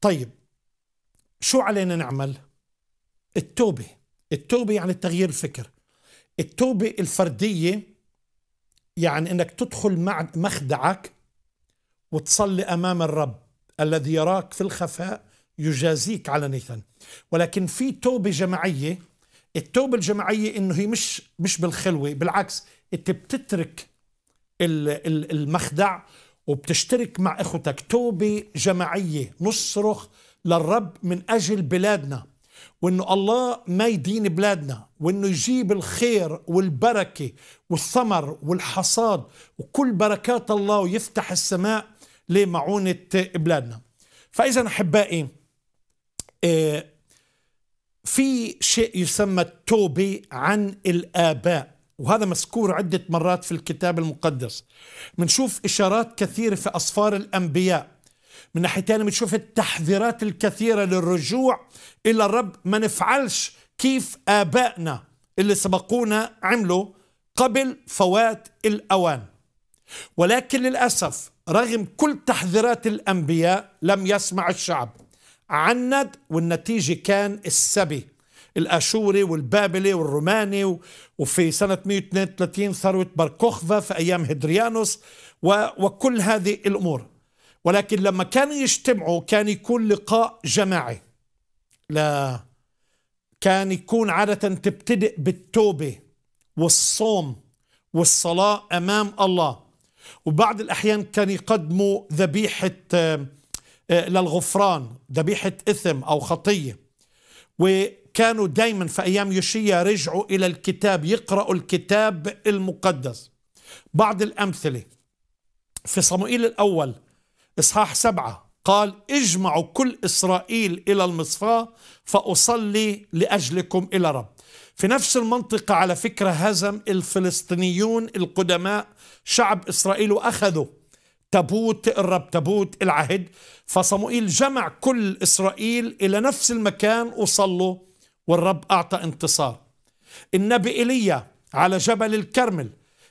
طيب شو علينا نعمل؟ التوبة التوبة يعني تغيير الفكر التوبة الفردية يعني انك تدخل مع مخدعك وتصلي امام الرب الذي يراك في الخفاء يجازيك نيثان ولكن في توبة جماعية التوبة الجماعية انه هي مش مش بالخلوة بالعكس انت بتترك المخدع وبتشترك مع إخوتك توبة جماعية نصرخ للرب من أجل بلادنا وإنه الله ما يدين بلادنا وإنه يجيب الخير والبركة والثمر والحصاد وكل بركات الله ويفتح السماء لمعونة بلادنا فإذا أحبائي آه، في شيء يسمى التوبة عن الآباء وهذا مذكور عدة مرات في الكتاب المقدس بنشوف إشارات كثيرة في أصفار الأنبياء من ناحية تانية بنشوف التحذيرات الكثيرة للرجوع إلى الرب ما نفعلش كيف آبائنا اللي سبقونا عملوا قبل فوات الأوان ولكن للأسف رغم كل تحذيرات الأنبياء لم يسمع الشعب عند والنتيجة كان السبي الاشوري والبابلي والروماني وفي سنه 132 ثروه باركوخفا في ايام هدريانوس وكل هذه الامور ولكن لما كانوا يجتمعوا كان يكون لقاء جماعي لا كان يكون عادة تبتدئ بالتوبة والصوم والصلاة أمام الله وبعض الأحيان كان يقدموا ذبيحة آه، آه، للغفران ذبيحة إثم أو خطية كانوا دايما في أيام يوشيا رجعوا إلى الكتاب يقرأوا الكتاب المقدس بعض الأمثلة في صموئيل الأول إصحاح سبعة قال اجمعوا كل إسرائيل إلى المصفاة فأصلي لأجلكم إلى رب في نفس المنطقة على فكرة هزم الفلسطينيون القدماء شعب إسرائيل وأخذوا تابوت الرب تابوت العهد فصموئيل جمع كل إسرائيل إلى نفس المكان وصلوا والرب أعطى انتصار النبي إيليا على جبل الكرمل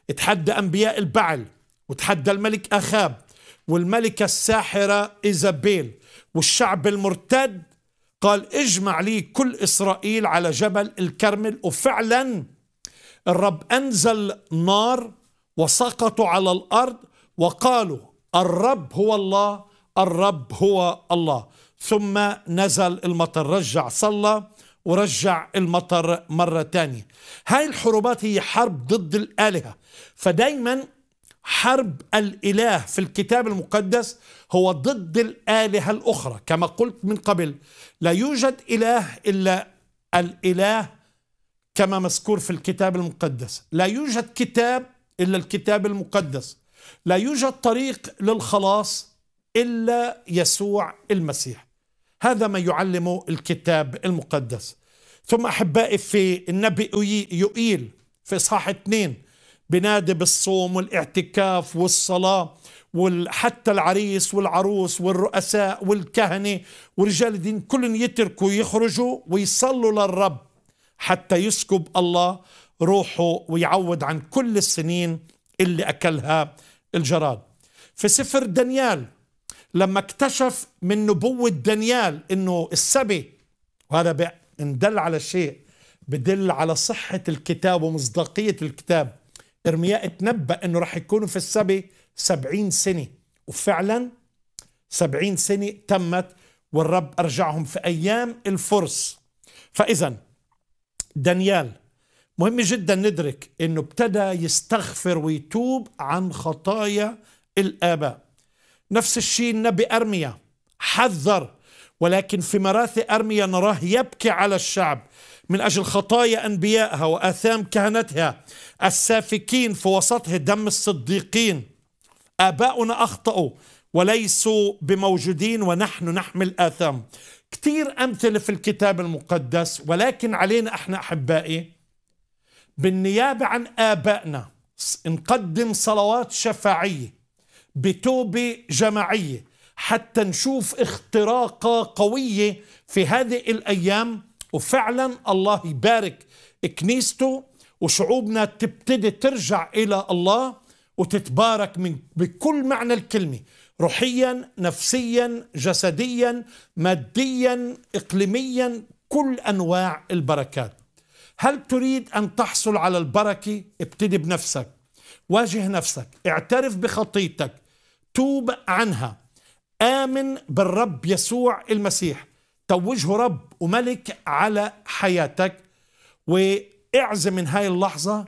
اتحدى أنبياء البعل وتحدى الملك أخاب والملكة الساحرة إيزابيل والشعب المرتد قال اجمع لي كل إسرائيل على جبل الكرمل وفعلا الرب أنزل نار وسقطوا على الأرض وقالوا الرب هو الله الرب هو الله ثم نزل المطر رجع صلى ورجع المطر مرة تانية هاي الحروبات هي حرب ضد الآلهة فدايما حرب الإله في الكتاب المقدس هو ضد الآلهة الأخرى كما قلت من قبل لا يوجد إله إلا الإله كما مذكور في الكتاب المقدس لا يوجد كتاب إلا الكتاب المقدس لا يوجد طريق للخلاص إلا يسوع المسيح هذا ما يعلمه الكتاب المقدس ثم أحبائي في النبي يؤيل في صاح اثنين بنادي بالصوم والاعتكاف والصلاة وحتى العريس والعروس والرؤساء والكهنة ورجال الدين كلهم يتركوا يخرجوا ويصلوا للرب حتى يسكب الله روحه ويعوض عن كل السنين اللي أكلها الجراد في سفر دانيال لما اكتشف من نبوة دانيال انه السبي وهذا ان دل على شيء بدل على صحة الكتاب ومصداقية الكتاب ارمياء تنبأ انه راح يكونوا في السبي سبعين سنة وفعلا سبعين سنة تمت والرب أرجعهم في أيام الفرس فإذا دانيال مهم جدا ندرك انه ابتدى يستغفر ويتوب عن خطايا الآباء نفس الشيء النبي أرميا حذر ولكن في مراثي أرميا نراه يبكي على الشعب من أجل خطايا أنبيائها وآثام كهنتها السافكين في وسطه دم الصديقين آباؤنا أخطأوا وليسوا بموجودين ونحن نحمل آثام كثير أمثلة في الكتاب المقدس ولكن علينا احنا أحبائي بالنيابة عن آبائنا نقدم صلوات شفاعية بتوبه جماعيه حتى نشوف اختراقه قويه في هذه الايام وفعلا الله يبارك كنيسته وشعوبنا تبتدي ترجع الى الله وتتبارك من بكل معنى الكلمه روحيا نفسيا جسديا ماديا اقليميا كل انواع البركات هل تريد ان تحصل على البركه ابتدي بنفسك واجه نفسك اعترف بخطيتك توب عنها آمن بالرب يسوع المسيح توجه رب وملك على حياتك واعزم من هاي اللحظة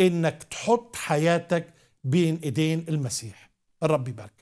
انك تحط حياتك بين ايدين المسيح الرب يبارك